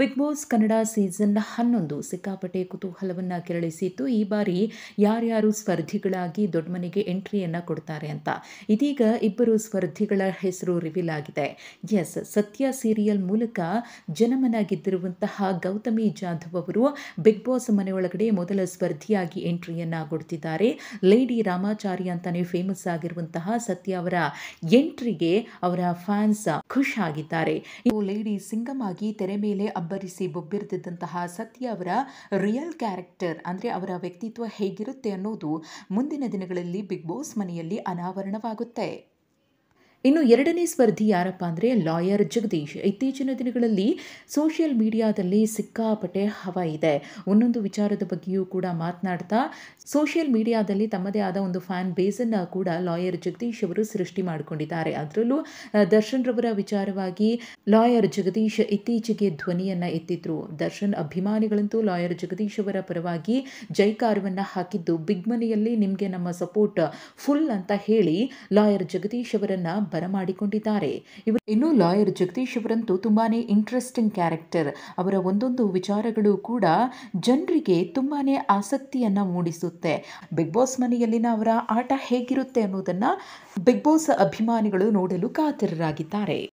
big boss Kannada season ಹನ್ನೊಂದು ಸಿಕ್ಕಾಪಟ್ಟೆ ಕುತೂಹಲವನ್ನು ಕೆರಳಿಸಿತ್ತು ಈ ಬಾರಿ ಯಾರ್ಯಾರು ಸ್ಪರ್ಧಿಗಳಾಗಿ ದೊಡ್ಡ ಮನೆಗೆ ಎಂಟ್ರಿಯನ್ನು ಕೊಡ್ತಾರೆ ಅಂತ ಇದೀಗ ಇಬ್ಬರು ಸ್ಪರ್ಧಿಗಳ ಹೆಸರು ರಿವೀಲ್ ಆಗಿದೆ ಎಸ್ ಸತ್ಯ ಸೀರಿಯಲ್ ಮೂಲಕ ಜನಮನ ಗೆದ್ದಿರುವಂತಹ ಗೌತಮಿ ಜಾಧವ್ ಅವರು ಬಿಗ್ ಬಾಸ್ ಮನೆಯೊಳಗಡೆ ಮೊದಲ ಸ್ಪರ್ಧಿಯಾಗಿ ಎಂಟ್ರಿಯನ್ನು ಕೊಡ್ತಿದ್ದಾರೆ ಲೇಡಿ ರಾಮಾಚಾರಿ ಅಂತಾನೆ ಫೇಮಸ್ ಆಗಿರುವಂತಹ ಸತ್ಯ ಅವರ ಎಂಟ್ರಿಗೆ ಅವರ ಫ್ಯಾನ್ಸ್ ಖುಷ್ ಆಗಿದ್ದಾರೆ ಲೇಡಿ ಸಿಂಗಮ್ ಆಗಿ ತೆರೆ ಮೇಲೆ ಅಬ್ಬರಿಸಿ ಬೊಬ್ಬಿರ್ದಿದ್ದಂತಹ ಸತ್ಯ ಅವರ ರಿಯಲ್ ಕ್ಯಾರೆಕ್ಟರ್ ಅಂದರೆ ಅವರ ವ್ಯಕ್ತಿತ್ವ ಹೇಗಿರುತ್ತೆ ಅನ್ನೋದು ಮುಂದಿನ ದಿನಗಳಲ್ಲಿ ಬಿಗ್ ಬಾಸ್ ಮನೆಯಲ್ಲಿ ಅನಾವರಣವಾಗುತ್ತೆ ಇನ್ನು ಎರಡನೇ ಸ್ಪರ್ಧಿ ಯಾರಪ್ಪ ಅಂದರೆ ಲಾಯರ್ ಜಗದೀಶ್ ಇತ್ತೀಚಿನ ದಿನಗಳಲ್ಲಿ ಸೋಷಿಯಲ್ ಮೀಡಿಯಾದಲ್ಲಿ ಸಿಕ್ಕಾಪಟ್ಟೆ ಹವ ಇದೆ ಒಂದೊಂದು ವಿಚಾರದ ಬಗ್ಗೆಯೂ ಕೂಡ ಮಾತನಾಡ್ತಾ ಸೋಷಿಯಲ್ ಮೀಡಿಯಾದಲ್ಲಿ ತಮ್ಮದೇ ಆದ ಒಂದು ಫ್ಯಾನ್ ಬೇಸನ್ನು ಕೂಡ ಲಾಯರ್ ಜಗದೀಶ್ ಅವರು ಸೃಷ್ಟಿ ಮಾಡಿಕೊಂಡಿದ್ದಾರೆ ಅದರಲ್ಲೂ ದರ್ಶನ್ ರವರ ವಿಚಾರವಾಗಿ ಲಾಯರ್ ಜಗದೀಶ್ ಇತ್ತೀಚೆಗೆ ಧ್ವನಿಯನ್ನು ಎತ್ತಿದ್ರು ದರ್ಶನ್ ಅಭಿಮಾನಿಗಳಂತೂ ಲಾಯರ್ ಜಗದೀಶ್ ಅವರ ಪರವಾಗಿ ಜೈಕಾರವನ್ನು ಹಾಕಿದ್ದು ಬಿಗ್ ಮನೆಯಲ್ಲಿ ನಿಮಗೆ ನಮ್ಮ ಸಪೋರ್ಟ್ ಫುಲ್ ಅಂತ ಹೇಳಿ ಲಾಯರ್ ಜಗದೀಶ್ ಅವರನ್ನು ಪರ ಮಾಡಿಕೊಂಡಿದ್ದಾರೆ ಇವರು ಇನ್ನು ಲಾಯರ್ ಜಗದೀಶ್ ಅವರಂತೂ ತುಂಬಾನೇ ಇಂಟ್ರೆಸ್ಟಿಂಗ್ ಕ್ಯಾರೆಕ್ಟರ್ ಅವರ ಒಂದೊಂದು ವಿಚಾರಗಳು ಕೂಡ ಜನರಿಗೆ ತುಂಬಾನೇ ಆಸಕ್ತಿಯನ್ನ ಮೂಡಿಸುತ್ತೆ ಬಿಗ್ ಬಾಸ್ ಮನೆಯಲ್ಲಿನ ಅವರ ಆಟ ಹೇಗಿರುತ್ತೆ ಅನ್ನೋದನ್ನ ಬಿಗ್ ಬಾಸ್ ಅಭಿಮಾನಿಗಳು ನೋಡಲು ಕಾತರರಾಗಿದ್ದಾರೆ